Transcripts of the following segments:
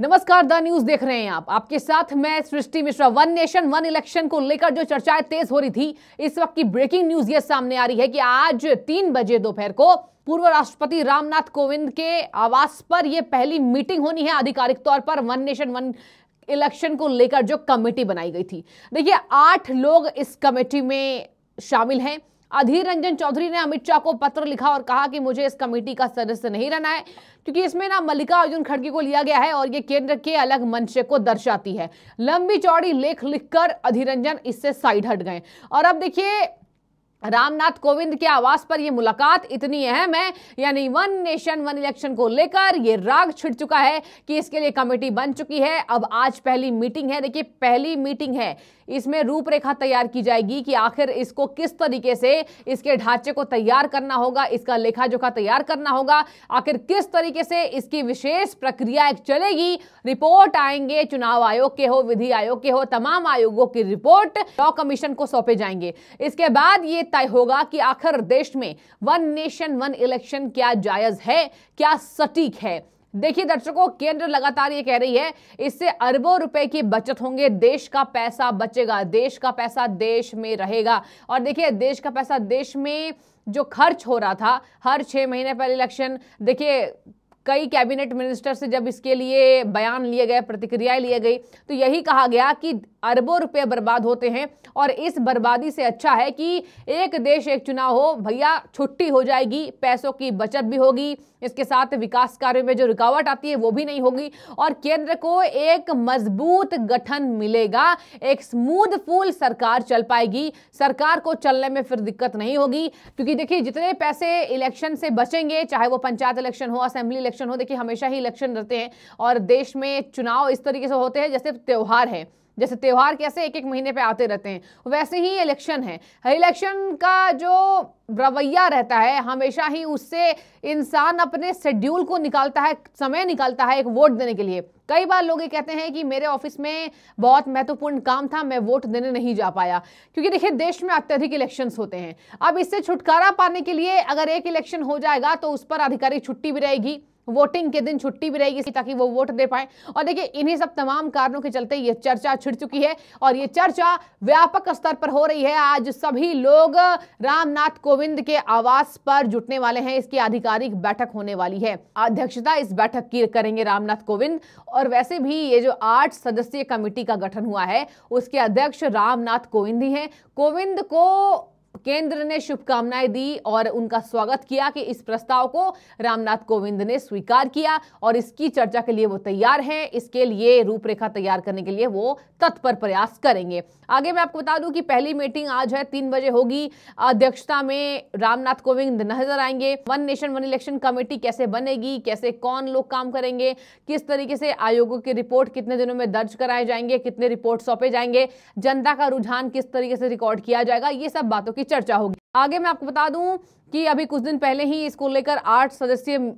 नमस्कार the news देख रहे हैं आप आपके साथ मैं Srishti Mishra one nation one election को लेकर जो चर्चाएं तेज हो रही थी इस वक्त की ब्रेकिंग न्यूज ये सामने आ रही है कि आज तीन बजे दोपहर को पूर्व राष्ट्रपति रामनाथ कोविंद के आवास पर यह पहली मीटिंग होनी है आधिकारिक तौर पर वन नेशन वन इलेक्शन को लेकर जो कमेटी बनाई गई थी देखिए आठ लोग इस कमेटी में शामिल हैं अधीर रंजन चौधरी ने अमित शाह को पत्र लिखा और कहा कि मुझे इस कमेटी का सदस्य नहीं रहना है क्योंकि इसमें ना अर्जुन खड़गे को लिया गया है और ये केंद्र के अलग मंशे को दर्शाती है लंबी चौड़ी लेख लिखकर अधीर रंजन इससे साइड हट गए और अब देखिए रामनाथ कोविंद के आवास पर यह मुलाकात इतनी अहम है यानी वन नेशन वन इलेक्शन को लेकर यह राग छिड़ चुका है कि इसके लिए कमेटी बन चुकी है अब आज पहली मीटिंग है देखिए पहली मीटिंग है इसमें रूपरेखा तैयार की जाएगी कि आखिर इसको किस तरीके से इसके ढांचे को तैयार करना होगा इसका लेखा जोखा तैयार करना होगा आखिर किस तरीके से इसकी विशेष प्रक्रिया चलेगी रिपोर्ट आएंगे चुनाव आयोग के हो विधि आयोग के हो तमाम आयोगों की रिपोर्ट लॉ कमीशन को सौंपे जाएंगे इसके बाद ये तय होगा कि आखिर देश में वन नेशन वन इलेक्शन क्या जायज है क्या सटीक है देखिए दर्शकों केंद्र लगातार ये कह रही है इससे अरबों रुपए की बचत होंगे देश का पैसा बचेगा देश का पैसा देश में रहेगा और देखिए देश का पैसा देश में जो खर्च हो रहा था हर छह महीने पर इलेक्शन देखिए कई कैबिनेट मिनिस्टर से जब इसके लिए बयान लिए गए प्रतिक्रियाएं लिए गई तो यही कहा गया कि अरबों रुपए बर्बाद होते हैं और इस बर्बादी से अच्छा है कि एक देश एक चुनाव हो भैया छुट्टी हो जाएगी पैसों की बचत भी होगी इसके साथ विकास कार्य में जो रुकावट आती है वो भी नहीं होगी और केंद्र को एक मजबूत गठन मिलेगा एक स्मूथ फूल सरकार चल पाएगी सरकार को चलने में फिर दिक्कत नहीं होगी क्योंकि देखिए जितने पैसे इलेक्शन से बचेंगे चाहे वो पंचायत इलेक्शन हो असेंबली इलेक्शन इलेक्शन हो देखिए हमेशा ही इलेक्शन रहते हैं और देश में चुनाव इस तरीके से होते हैं जैसे त्यौहार है जैसे त्यौहार कैसे एक एक महीने पे आते रहते हैं वैसे ही इलेक्शन है इलेक्शन का जो रवैया रहता है हमेशा ही उससे इंसान अपने शेड्यूल को निकालता है समय निकालता है एक वोट देने के लिए कई बार लोग ये कहते हैं कि मेरे ऑफिस में बहुत महत्वपूर्ण काम था मैं वोट देने नहीं जा पाया क्योंकि देखिए देश में अत्यधिक इलेक्शंस होते हैं अब इससे छुटकारा पाने के लिए अगर एक इलेक्शन हो जाएगा तो उस पर आधिकारिक छुट्टी भी रहेगी वोटिंग के दिन छुट्टी भी रहेगी ताकि वो वोट दे पाए और देखिए इन्हीं सब तमाम कारणों के चलते ये चर्चा छिड़ चुकी है और ये चर्चा व्यापक स्तर पर हो रही है आज सभी लोग रामनाथ कोविंद के आवास पर जुटने वाले हैं इसकी आधिकारिक बैठक होने वाली है अध्यक्षता इस बैठक की करेंगे रामनाथ कोविंद और वैसे भी ये जो आठ सदस्यीय कमेटी का गठन हुआ है उसके अध्यक्ष रामनाथ कोविंद ही है कोविंद को केंद्र ने शुभकामनाएं दी और उनका स्वागत किया कि इस प्रस्ताव को रामनाथ कोविंद ने स्वीकार किया और इसकी चर्चा के लिए वो तैयार हैं इसके लिए रूपरेखा तैयार करने के लिए वो तत्पर प्रयास करेंगे आगे मैं आपको बता दूं कि पहली मीटिंग आज है तीन बजे होगी अध्यक्षता में रामनाथ कोविंद नजर आएंगे one nation one election committee कैसे बनेगी कैसे कौन लोग काम करेंगे किस तरीके से आयोगों की रिपोर्ट कितने दिनों में दर्ज कराए जाएंगे कितने रिपोर्ट सौंपे जाएंगे जनता का रुझान किस तरीके से रिकॉर्ड किया जाएगा ये सब बातों की चर्चा होगी आगे मैं आपको बता दूं कि अभी कुछ दिन पहले ही इसको लेकर आठ सदस्यीय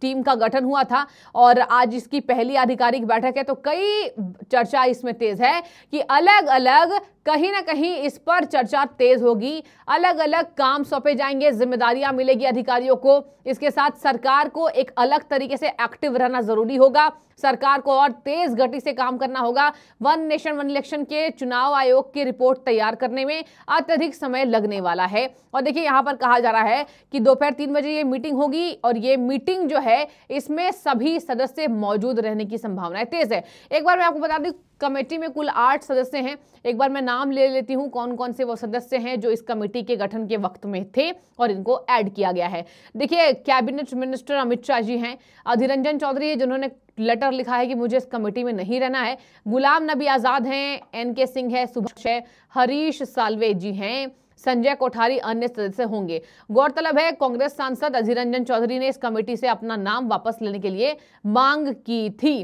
टीम का गठन हुआ था और आज इसकी पहली आधिकारिक बैठक है तो कई चर्चा इसमें तेज है कि अलग अलग कहीं ना कहीं इस पर चर्चा तेज होगी अलग अलग काम सौंपे जाएंगे जिम्मेदारियां मिलेगी अधिकारियों को इसके साथ सरकार को एक अलग तरीके से एक्टिव रहना जरूरी होगा सरकार को और तेज गति से काम करना होगा वन नेशन वन इलेक्शन के चुनाव आयोग की रिपोर्ट तैयार करने में अत्यधिक समय लगने वाला है और देखिए यहाँ पर कहा जा रहा है कि दोपहर तीन बजे ये मीटिंग होगी और ये मीटिंग जो है इसमें सभी सदस्य मौजूद रहने की संभावना तेज है एक बार मैं आपको बता दू कमेटी में कुल आठ सदस्य हैं एक बार मैं नाम ले लेती हूँ कौन कौन से वो सदस्य हैं जो इस कमेटी के गठन के वक्त में थे और इनको ऐड किया गया है देखिए कैबिनेट मिनिस्टर अमित शाह जी हैं अधिरंजन चौधरी है जिन्होंने लेटर लिखा है कि मुझे इस कमेटी में नहीं रहना है गुलाम नबी आज़ाद हैं एन के सिंह है सुभाष है हरीश सालवे जी हैं संजय कोठारी अन्य सदस्य होंगे गौरतलब है कांग्रेस सांसद अधीर रंजन चौधरी ने इस कमेटी से अपना नाम वापस लेने के लिए मांग की थी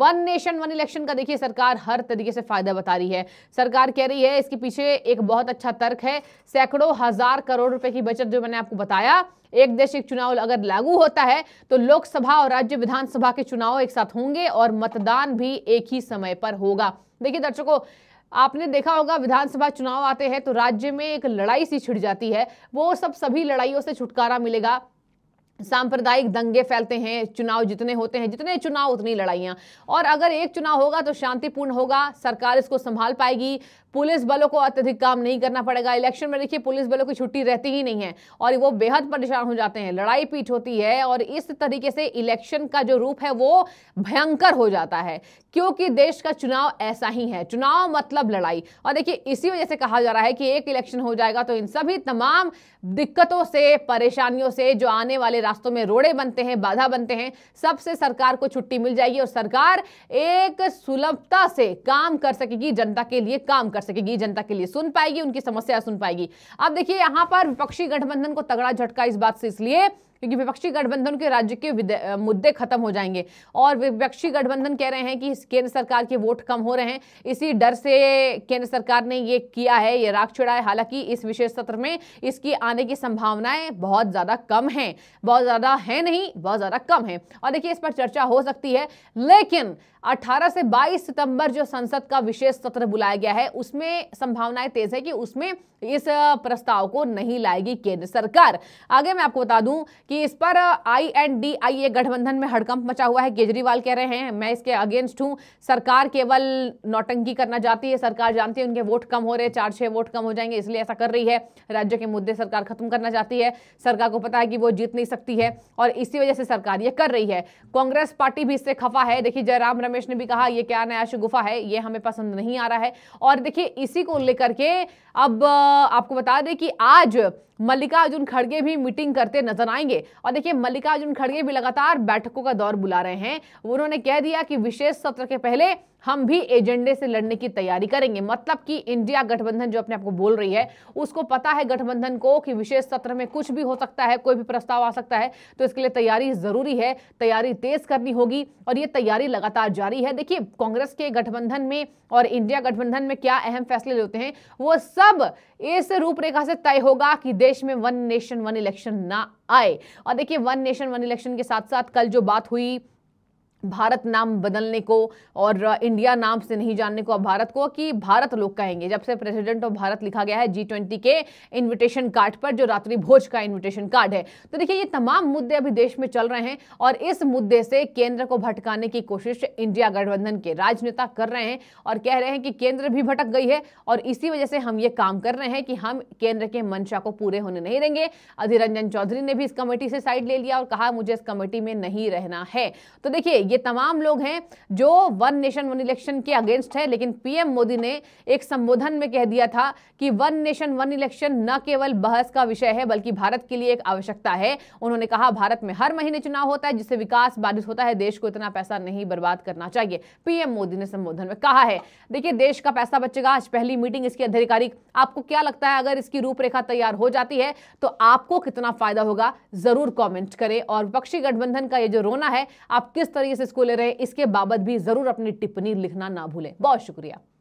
वन नेशन वन इलेक्शन का देखिए सरकार हर तरीके से फायदा बता रही है सरकार कह रही है इसके पीछे एक बहुत अच्छा तर्क है सैकड़ों हजार करोड़ रुपए की बचत जो मैंने आपको बताया एक देश एक चुनाव अगर लागू होता है तो लोकसभा और राज्य विधानसभा के चुनाव एक साथ होंगे और मतदान भी एक ही समय पर होगा देखिए दर्शकों आपने देखा होगा विधानसभा चुनाव आते हैं तो राज्य में एक लड़ाई सी छिड़ जाती है वो सब सभी लड़ाइयों से छुटकारा मिलेगा सांप्रदायिक दंगे फैलते हैं चुनाव जितने होते हैं जितने चुनाव उतनी लड़ाइयाँ और अगर एक चुनाव होगा तो शांतिपूर्ण होगा सरकार इसको संभाल पाएगी पुलिस बलों को अत्यधिक काम नहीं करना पड़ेगा इलेक्शन में देखिए पुलिस बलों की छुट्टी रहती ही नहीं है और वो बेहद परेशान हो जाते हैं लड़ाई पीट होती है और इस तरीके से इलेक्शन का जो रूप है वो भयंकर हो जाता है क्योंकि देश का चुनाव ऐसा ही है चुनाव मतलब लड़ाई और देखिए इसी वजह से कहा जा रहा है कि एक इलेक्शन हो जाएगा तो इन सभी तमाम दिक्कतों से परेशानियों से जो आने वाले रास्तों में रोड़े बनते हैं बाधा बनते हैं सबसे सरकार को छुट्टी मिल जाएगी और सरकार एक सुलभता से काम कर सकेगी जनता के लिए काम कर सकेगी जनता के लिए सुन पाएगी उनकी समस्या सुन पाएगी अब देखिए यहां पर विपक्षी गठबंधन को तगड़ा झटका इस बात से इसलिए क्योंकि विपक्षी गठबंधन के राज्य के मुद्दे खत्म हो जाएंगे और विपक्षी गठबंधन कह रहे हैं कि केंद्र सरकार के वोट कम हो रहे हैं इसी डर से केंद्र सरकार ने ये किया है ये राग छिड़ा है हालांकि इस विशेष सत्र में इसकी आने की संभावनाएं बहुत ज़्यादा कम हैं बहुत ज़्यादा है नहीं बहुत ज़्यादा कम है और देखिए इस पर चर्चा हो सकती है लेकिन 18 से 22 सितंबर जो संसद का विशेष सत्र बुलाया गया है उसमें संभावनाएं तेज है कि उसमें इस प्रस्ताव को नहीं लाएगी केंद्र सरकार आगे मैं आपको बता दूं कि इस पर आई एंड डी आई ए गठबंधन में हड़कंप मचा हुआ है केजरीवाल कह रहे हैं मैं इसके अगेंस्ट हूँ सरकार केवल नौटंकी करना चाहती है सरकार जानती है उनके वोट कम हो रहे चार छः वोट कम हो जाएंगे इसलिए ऐसा कर रही है राज्य के मुद्दे सरकार खत्म करना चाहती है सरकार को पता है कि वो जीत नहीं सकती है और इसी वजह से सरकार ये कर रही है कांग्रेस पार्टी भी इससे खफा है देखिए जयराम रमेश ने भी कहा ये क्या नया शगुफा है ये हमें पसंद नहीं आ रहा है और देखिए इसी को लेकर के अब आपको बता दें कि आज मल्लिकार्जुन खड़गे भी मीटिंग करते नजर आएंगे और देखिए मल्लिकार्जुन खड़गे भी लगातार बैठकों का दौर बुला रहे हैं उन्होंने कह दिया कि विशेष सत्र के पहले हम भी एजेंडे से लड़ने की तैयारी करेंगे मतलब कि इंडिया गठबंधन जो अपने आप को बोल रही है उसको पता है गठबंधन को कि विशेष सत्र में कुछ भी हो सकता है कोई भी प्रस्ताव आ सकता है तो इसके लिए तैयारी जरूरी है तैयारी तेज करनी होगी और ये तैयारी लगातार जारी है देखिए कांग्रेस के गठबंधन में और इंडिया गठबंधन में क्या अहम फैसले लेते हैं वो सब इस रूपरेखा से तय होगा कि देश में वन नेशन वन इलेक्शन ना आए और देखिए वन नेशन वन इलेक्शन के साथ साथ कल जो बात हुई भारत नाम बदलने को और इंडिया नाम से नहीं जानने को अब भारत को कि भारत लोग कहेंगे जब से प्रेसिडेंट ऑफ भारत लिखा गया है जी ट्वेंटी के इन्विटेशन कार्ड पर जो रात्रि भोज का इन्विटेशन कार्ड है तो देखिए ये तमाम मुद्दे अभी देश में चल रहे हैं और इस मुद्दे से केंद्र को भटकाने की कोशिश इंडिया गठबंधन के राजनेता कर रहे हैं और कह रहे हैं कि केंद्र भी भटक गई है और इसी वजह से हम ये काम कर रहे हैं कि हम केंद्र के मंशा को पूरे होने नहीं देंगे अधीर रंजन चौधरी ने भी इस कमेटी से साइड ले लिया और कहा मुझे इस कमेटी में नहीं रहना है तो देखिए ये ये तमाम लोग हैं जो वन नेशन वन इलेक्शन के अगेंस्ट है लेकिन पीएम मोदी ने एक संबोधन में कह दिया था कि वन नेशन वन इलेक्शन न केवल बहस का विषय है बल्कि भारत के लिए एक आवश्यकता है उन्होंने कहा भारत में हर महीने चुनाव होता है जिससे विकास बाधित होता है देश को इतना पैसा नहीं बर्बाद करना चाहिए पीएम मोदी ने संबोधन में कहा है देखिए देश का पैसा बचेगा आज पहली मीटिंग इसकी आधिकारिक आपको क्या लगता है अगर इसकी रूपरेखा तैयार हो जाती है तो आपको कितना फायदा होगा जरूर कॉमेंट करें और विपक्षी गठबंधन का ये जो रोना है आप किस तरीके से इसको ले रहे हैं इसके बाबत भी जरूर अपनी टिप्पणी लिखना ना भूलें बहुत शुक्रिया